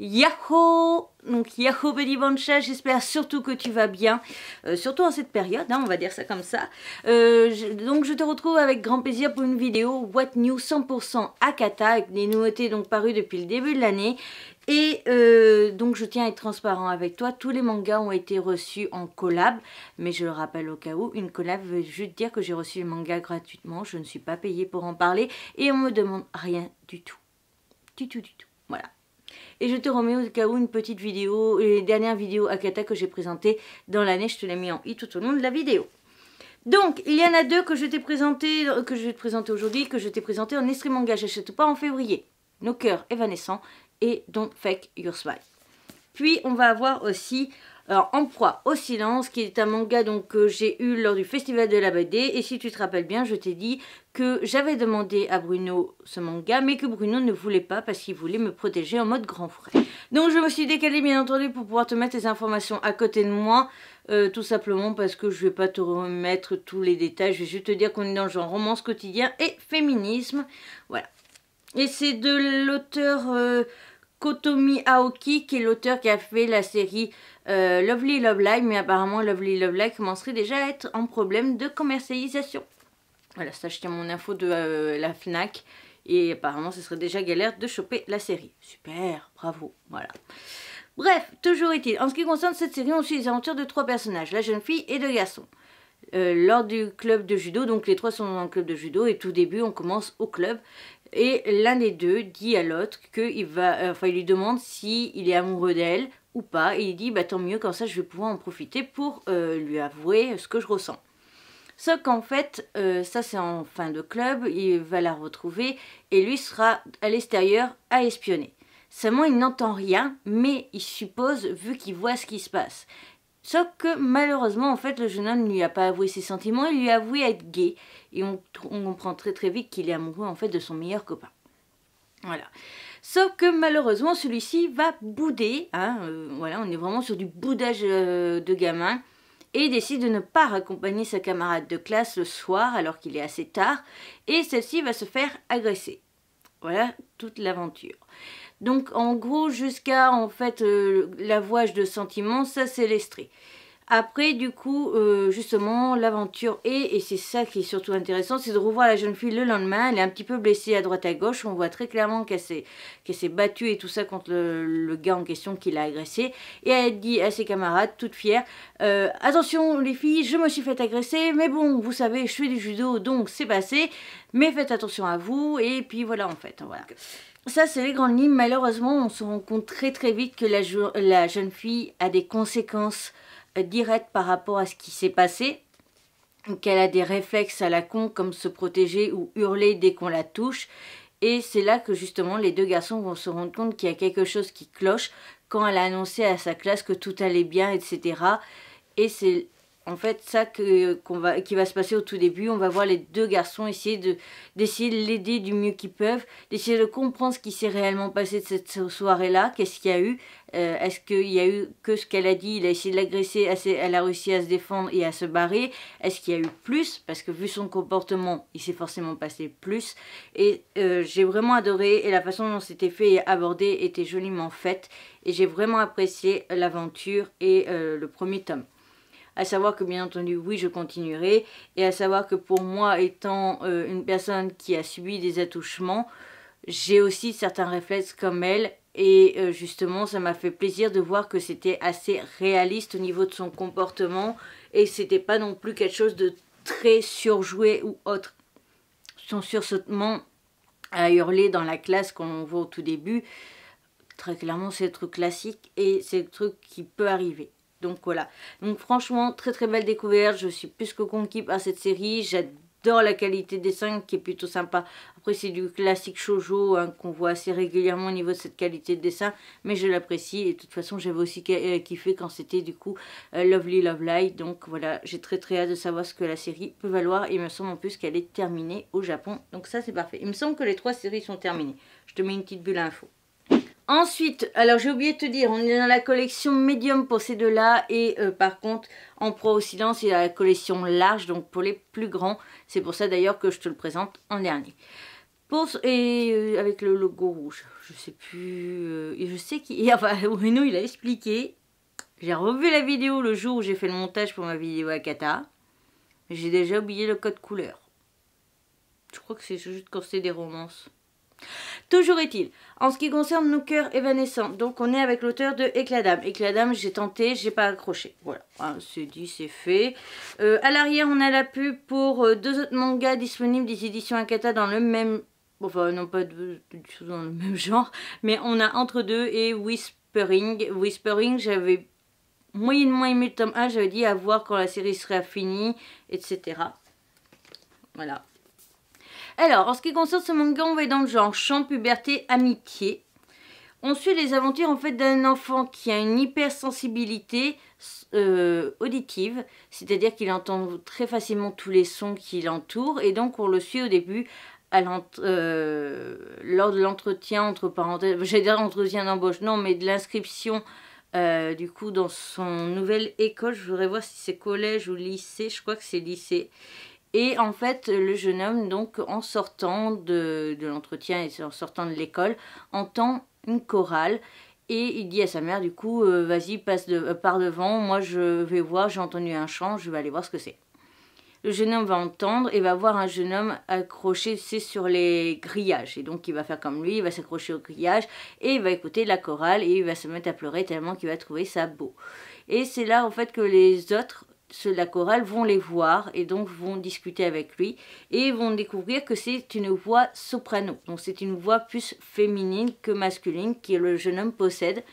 Yahoo Donc Yahoo Buddy Bancha, j'espère surtout que tu vas bien, euh, surtout en cette période, hein, on va dire ça comme ça. Euh, donc je te retrouve avec grand plaisir pour une vidéo What New 100% Akata, avec des nouveautés donc parues depuis le début de l'année. Et euh, donc je tiens à être transparent avec toi, tous les mangas ont été reçus en collab, mais je le rappelle au cas où, une collab veut juste dire que j'ai reçu les mangas gratuitement, je ne suis pas payée pour en parler et on me demande rien du tout. Du tout, du tout. Voilà. Et je te remets au cas où une petite vidéo, les dernières vidéos Akata que j'ai présentées dans l'année. Je te l'ai mis en i tout au long de la vidéo. Donc, il y en a deux que je t'ai présenté, que je vais te présenter aujourd'hui, que je t'ai présenté en extrême manga, j'achète pas en février. Nos cœurs évanescents et Don't Fake Your Smile. Puis, on va avoir aussi alors, En proie au silence, qui est un manga donc, que j'ai eu lors du festival de la BD. Et si tu te rappelles bien, je t'ai dit que j'avais demandé à Bruno ce manga, mais que Bruno ne voulait pas parce qu'il voulait me protéger en mode grand frère. Donc je me suis décalée bien entendu pour pouvoir te mettre les informations à côté de moi, euh, tout simplement parce que je vais pas te remettre tous les détails, je vais juste te dire qu'on est dans le genre romance quotidien et féminisme, voilà. Et c'est de l'auteur... Euh, Kotomi Aoki, qui est l'auteur qui a fait la série euh, Lovely Love Live, mais apparemment Lovely Love Live commencerait déjà à être en problème de commercialisation. Voilà, ça je tiens mon info de euh, la FNAC, et apparemment ce serait déjà galère de choper la série. Super, bravo, voilà. Bref, toujours est-il, en ce qui concerne cette série, on suit les aventures de trois personnages, la jeune fille et deux garçons. Euh, lors du club de judo, donc les trois sont dans le club de judo et tout début on commence au club et l'un des deux dit à l'autre qu'il va, euh, enfin il lui demande s'il il est amoureux d'elle ou pas et il dit bah tant mieux comme ça je vais pouvoir en profiter pour euh, lui avouer ce que je ressens. Sauf qu'en fait, euh, ça c'est en fin de club, il va la retrouver et lui sera à l'extérieur à espionner. Seulement il n'entend rien, mais il suppose vu qu'il voit ce qui se passe. Sauf que malheureusement, en fait, le jeune homme ne lui a pas avoué ses sentiments, il lui a avoué être gay et on, comprend très très vite qu'il est amoureux en fait de son meilleur copain. Voilà. Sauf que malheureusement, celui-ci va bouder. Hein, euh, voilà, on est vraiment sur du boudage euh, de gamin. Et décide de ne pas accompagner sa camarade de classe le soir alors qu'il est assez tard. Et celle-ci va se faire agresser. Voilà toute l'aventure. Donc en gros, jusqu'à en fait euh, l'avouage de sentiments, ça c'est l'estré. Après, du coup, euh, justement, l'aventure est, et c'est ça qui est surtout intéressant, c'est de revoir la jeune fille le lendemain. Elle est un petit peu blessée à droite à gauche. On voit très clairement qu'elle s'est battue et tout ça contre le, gars en question qui l'a agressée. Et elle dit à ses camarades, toute fière, euh, attention les filles, je me suis fait agresser, mais bon, vous savez, je fais du judo, donc c'est passé. Mais faites attention à vous. Et puis voilà, en fait, voilà. Ça, c'est les grandes lignes. Malheureusement, on se rend compte très très vite que la, la jeune fille a des conséquences directe par rapport à ce qui s'est passé, qu'elle a des réflexes à la con comme se protéger ou hurler dès qu'on la touche. Et c'est là que justement les deux garçons vont se rendre compte qu'il y a quelque chose qui cloche quand elle a annoncé à sa classe que tout allait bien, etc. Et c'est en fait, ça que, va, qui va se passer au tout début, on va voir les deux garçons essayer de, d'essayer l'aider du mieux qu'ils peuvent, d'essayer de comprendre ce qui s'est réellement passé de cette soirée-là, qu'est-ce qu'il y a eu, euh, est-ce qu'il y a eu que ce qu'elle a dit, il a essayé de l'agresser, elle a réussi à se défendre et à se barrer, est-ce qu'il y a eu plus, parce que vu son comportement, il s'est forcément passé plus, et euh, j'ai vraiment adoré, et la façon dont c'était fait et abordé était joliment faite, et j'ai vraiment apprécié l'aventure et euh, le premier tome à savoir que bien entendu oui je continuerai et à savoir que pour moi étant euh, une personne qui a subi des attouchements j'ai aussi certains réflexes comme elle et euh, justement ça m'a fait plaisir de voir que c'était assez réaliste au niveau de son comportement et c'était pas non plus quelque chose de très surjoué ou autre. Son sursautement à hurler dans la classe qu'on voit au tout début, très clairement c'est le truc classique et c'est le truc qui peut arriver. Donc voilà. Donc franchement, très très belle découverte. Je suis plus que conquis par cette série. J'adore la qualité des dessin qui est plutôt sympa. Après c'est du classique shoujo hein, qu'on voit assez régulièrement au niveau de cette qualité de dessin. Mais je l'apprécie et de toute façon j'avais aussi euh, kiffé quand c'était du coup euh, Lovely Love Light. Donc voilà, j'ai très très hâte de savoir ce que la série peut valoir. Il me semble en plus qu'elle est terminée au Japon. Donc ça c'est parfait. Il me semble que les trois séries sont terminées. Je te mets une petite bulle info. Ensuite, alors j'ai oublié de te dire, on est dans la collection médium pour ces deux-là et euh, par contre en pro au silence il y a la collection large donc pour les plus grands. C'est pour ça d'ailleurs que je te le présente en dernier. Pour, et euh, avec le logo rouge, je sais plus, euh, et je sais qui, enfin Bruno il a expliqué. J'ai revu la vidéo le jour où j'ai fait le montage pour ma vidéo à Kata. J'ai déjà oublié le code couleur. Je crois que c'est juste quand c'est des romances. Toujours est-il, en ce qui concerne nos cœurs évanescents, donc on est avec l'auteur de Éclat d'âme. Éclat j'ai tenté, j'ai pas accroché. Voilà, ah, c'est dit, c'est fait. Euh, à l'arrière, on a la pub pour euh, deux autres mangas disponibles des éditions Akata dans le même. Enfin, non pas dans le même genre, mais on a Entre deux et Whispering. Whispering, j'avais moyennement aimé le tome 1, j'avais dit à voir quand la série serait finie, etc. Voilà. Alors, en ce qui concerne ce manga, on va dans le genre champ, puberté, amitié. On suit les aventures en fait d'un enfant qui a une hypersensibilité euh, auditive, c'est-à-dire qu'il entend très facilement tous les sons qui l'entourent et donc on le suit au début euh, lors de l'entretien entre parenthèses, j'allais dire entretien d'embauche, non mais de l'inscription euh, du coup dans son nouvelle école, je voudrais voir si c'est collège ou lycée, je crois que c'est lycée. Et en fait, le jeune homme, donc, en sortant de, l'entretien et en sortant de l'école, entend une chorale. Et il dit à sa mère, du coup, euh, vas-y, passe euh, par devant, moi je vais voir, j'ai entendu un chant, je vais aller voir ce que c'est. Le jeune homme va entendre et va voir un jeune homme accroché, c'est sur les grillages. Et donc il va faire comme lui, il va s'accrocher au grillage et il va écouter la chorale et il va se mettre à pleurer tellement qu'il va trouver ça beau. Et c'est là en fait que les autres ceux de la chorale vont les voir et donc vont discuter avec lui et vont découvrir que c'est une voix soprano. Donc c'est une voix plus féminine que masculine que le jeune homme possède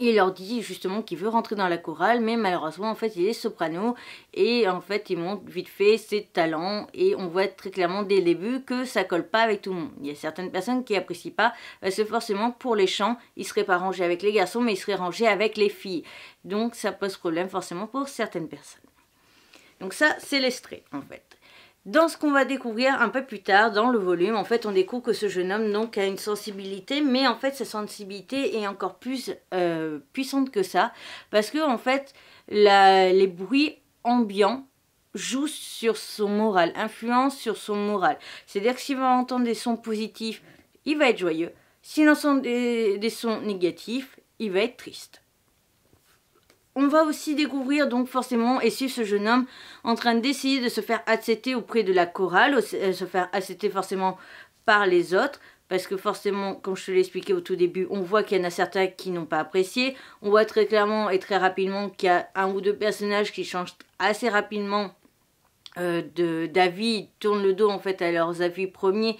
il leur dit justement qu'il veut rentrer dans la chorale, mais malheureusement, en fait, il est soprano et en fait, il montre vite fait ses talents et on voit très clairement dès le début que ça colle pas avec tout le monde. Il y a certaines personnes qui apprécient pas parce euh, que forcément, pour les chants, il serait pas rangé avec les garçons, mais il serait rangé avec les filles. Donc, ça pose problème forcément pour certaines personnes. Donc ça, c'est l'estrait en fait. Dans ce qu'on va découvrir un peu plus tard, dans le volume, en fait, on découvre que ce jeune homme donc a une sensibilité, mais en fait, sa sensibilité est encore plus euh, puissante que ça, parce que en fait, les bruits ambiants jouent sur son moral, influencent sur son moral. C'est-à-dire que s'il va entendre des sons positifs, il va être joyeux. S'il entend des sons négatifs, il va être triste. On va aussi découvrir donc forcément et suivre ce jeune homme en train d'essayer de se faire accepter auprès de la chorale, euh, se faire accepter forcément par les autres, parce que forcément, comme je te l'ai expliqué au tout début, on voit qu'il y en a certains qui n'ont pas apprécié. On voit très clairement et très rapidement qu'il y a un ou deux personnages qui changent assez rapidement euh, d'avis, tournent le dos en fait à leurs avis premiers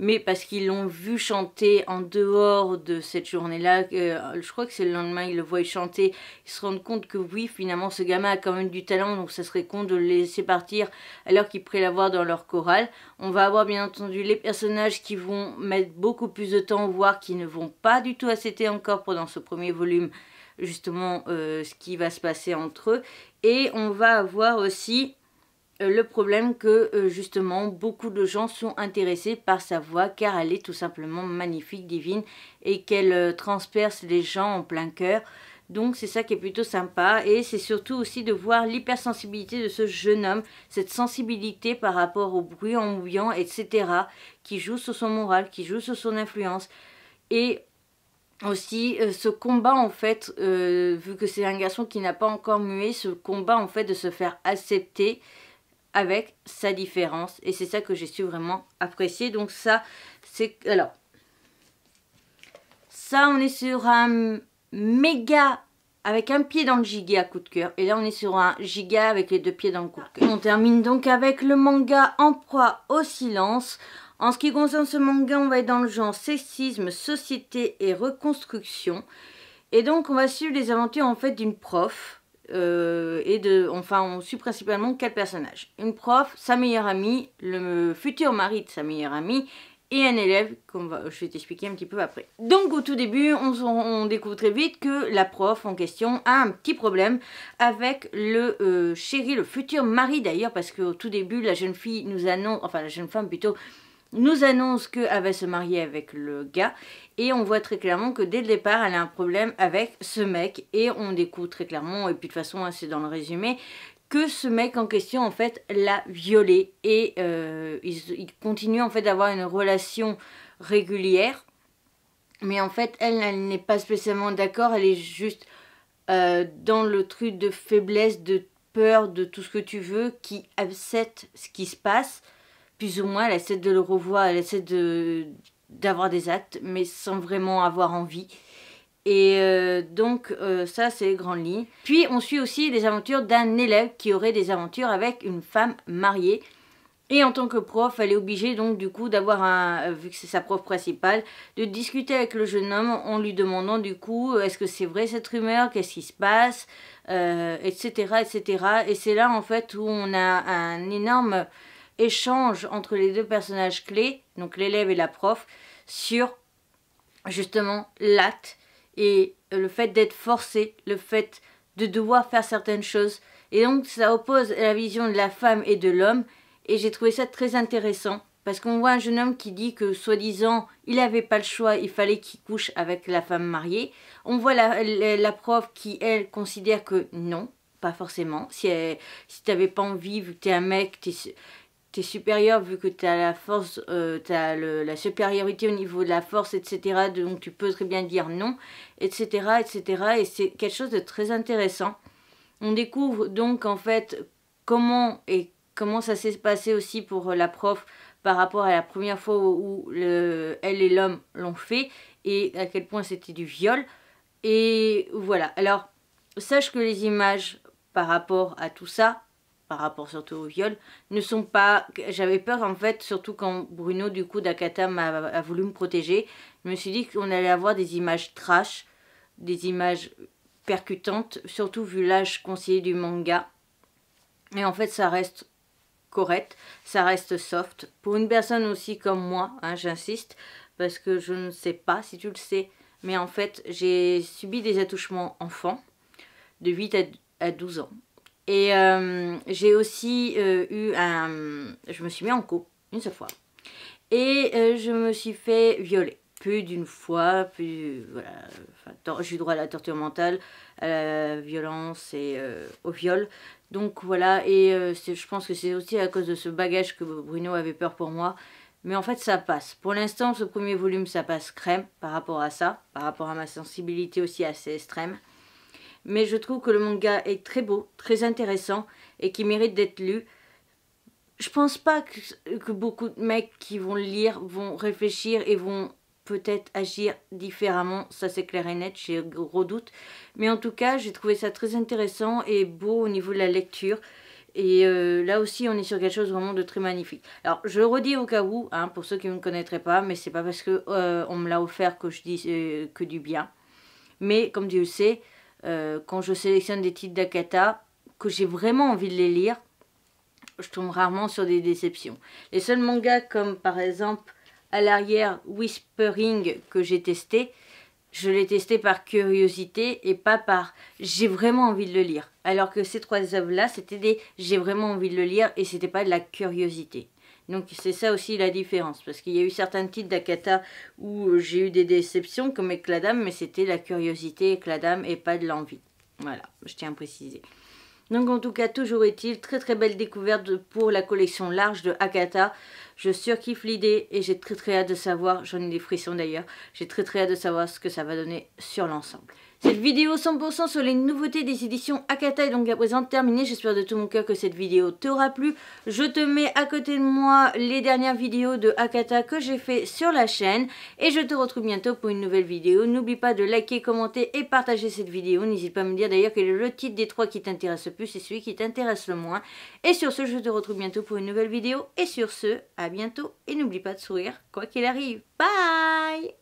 mais parce qu'ils l'ont vu chanter en dehors de cette journée-là. Euh, je crois que c'est le lendemain, ils le voient chanter. Ils se rendent compte que oui, finalement, ce gamin a quand même du talent, donc ça serait con de le laisser partir alors qu'il pourrait l'avoir dans leur chorale. On va avoir bien entendu les personnages qui vont mettre beaucoup plus de temps, voire qui ne vont pas du tout accepter encore pendant ce premier volume justement euh, ce qui va se passer entre eux. Et on va avoir aussi euh, le problème que euh, justement beaucoup de gens sont intéressés par sa voix car elle est tout simplement magnifique, divine et qu'elle euh, transperce les gens en plein cœur. Donc c'est ça qui est plutôt sympa et c'est surtout aussi de voir l'hypersensibilité de ce jeune homme, cette sensibilité par rapport au bruit en mouillant etc., qui joue sur son moral, qui joue sur son influence. Et aussi ce combat en fait, vu que c'est un garçon qui n'a pas encore mué, ce combat en fait de se faire accepter avec sa différence. Et c'est ça que j'ai su vraiment apprécier. Donc ça, c'est... Alors, ça, on est sur un méga avec un pied dans le giga à coup de cœur. Et là, on est sur un giga avec les deux pieds dans le coup de cœur. On termine donc avec le manga En proie au silence. En ce qui concerne ce manga, on va être dans le genre sexisme, société et reconstruction. Et donc, on va suivre les aventures en fait d'une prof euh, et de, enfin, on suit principalement quatre personnages. Une prof, sa meilleure amie, le futur mari de sa meilleure amie et un élève, comme je vais t'expliquer un petit peu après. Donc au tout début, on, découvre très vite que la prof en question a un petit problème avec le euh, chéri, le futur mari d'ailleurs, parce qu'au tout début, la jeune fille nous annonce, enfin la jeune femme plutôt, nous annonce qu'elle va se marier avec le gars et on voit très clairement que dès le départ, elle a un problème avec ce mec. Et on découvre très clairement, et puis de toute façon, hein, c'est dans le résumé, que ce mec en question en fait l'a violée et euh, il, continue en fait d'avoir une relation régulière mais en fait elle, elle n'est pas spécialement d'accord elle est juste euh, dans le truc de faiblesse de peur de tout ce que tu veux qui accepte ce qui se passe plus ou moins elle essaie de le revoir elle essaie de d'avoir des actes, mais sans vraiment avoir envie. Et euh, donc euh, ça c'est grand grandes Puis on suit aussi les aventures d'un élève qui aurait des aventures avec une femme mariée. Et en tant que prof, elle est obligée donc du coup d'avoir un, euh, vu que c'est sa prof principale, de discuter avec le jeune homme en lui demandant du coup est-ce que c'est vrai cette rumeur, qu'est-ce qui se passe, etc., etc. Et c'est là en fait où on a un énorme échange entre les deux personnages clés, donc l'élève et la prof, sur justement l'acte et le fait d'être forcé, le fait de devoir faire certaines choses. Et donc ça oppose la vision de la femme et de l'homme. Et j'ai trouvé ça très intéressant parce qu'on voit un jeune homme qui dit que soi-disant il n'avait pas le choix, il fallait qu'il couche avec la femme mariée. On voit la, la, prof qui elle considère que non, pas forcément. Si, si t'avais pas envie, tu es t'es un mec, t'es, t'es supérieur vu que t'as la force, euh, tu as la supériorité au niveau de la force, etc. Donc tu peux très bien dire non, etc., etc. Et c'est quelque chose de très intéressant. On découvre donc en fait comment et comment ça s'est passé aussi pour la prof par rapport à la première fois où le, elle et l'homme l'ont fait et à quel point c'était du viol. Et voilà. Alors sache que les images par rapport à tout ça par rapport surtout au viol, ne sont pas... J'avais peur en fait, surtout quand Bruno du coup d'Akata a, voulu me protéger, je me suis dit qu'on allait avoir des images trash, des images percutantes, surtout vu l'âge conseillé du manga. mais en fait ça reste correct, ça reste soft. Pour une personne aussi comme moi, hein, j'insiste, parce que je ne sais pas si tu le sais, mais en fait j'ai subi des attouchements enfants de 8 à 12 ans. Et euh, j'ai aussi euh, eu un... Je me suis mis en couple, une seule fois. Et euh, je me suis fait violer. Plus d'une fois, plus... Voilà. j'ai eu droit à la torture mentale, à la violence et au viol. Donc voilà, et je pense que c'est aussi à cause de ce bagage que Bruno avait peur pour moi. Mais en fait, ça passe. Pour l'instant, ce premier volume, ça passe crème par rapport à ça, par rapport à ma sensibilité aussi assez extrême mais je trouve que le manga est très beau, très intéressant et qui mérite d'être lu. Je pense pas que, beaucoup de mecs qui vont le lire vont réfléchir et vont peut-être agir différemment, ça c'est clair et net, j'ai gros doute. Mais en tout cas, j'ai trouvé ça très intéressant et beau au niveau de la lecture. Et euh, là aussi, on est sur quelque chose vraiment de très magnifique. Alors, je le redis au cas où, hein, pour ceux qui ne me connaîtraient pas, mais c'est pas parce que euh, on me l'a offert que je dis euh, que du bien. Mais comme Dieu sait, euh, quand je sélectionne des titres d'Akata, que j'ai vraiment envie de les lire, je tombe rarement sur des déceptions. Les seuls mangas comme par exemple à l'arrière Whispering que j'ai testé, je l'ai testé par curiosité et pas par j'ai vraiment envie de le lire. Alors que ces trois œuvres là, c'était des j'ai vraiment envie de le lire et c'était pas de la curiosité. Donc c'est ça aussi la différence, parce qu'il y a eu certains titres d'Akata où euh, j'ai eu des déceptions comme Éclat d'âme, mais c'était la curiosité, Éclat d'âme et pas de l'envie. Voilà, je tiens à préciser. Donc en tout cas, toujours est-il, très très belle découverte pour la collection large de Akata. Je surkiffe l'idée et j'ai très très hâte de savoir, j'en ai des frissons d'ailleurs, j'ai très très hâte de savoir ce que ça va donner sur l'ensemble. Cette vidéo 100% sur les nouveautés des éditions Akata est donc à présent terminée. J'espère de tout mon cœur que cette vidéo t'aura plu. Je te mets à côté de moi les dernières vidéos de Akata que j'ai fait sur la chaîne. Et je te retrouve bientôt pour une nouvelle vidéo. N'oublie pas de liker, commenter et partager cette vidéo. N'hésite pas à me dire d'ailleurs quel est le titre des trois qui t'intéresse le plus et celui qui t'intéresse le moins. Et sur ce, je te retrouve bientôt pour une nouvelle vidéo. Et sur ce, à bientôt. Et n'oublie pas de sourire quoi qu'il arrive. Bye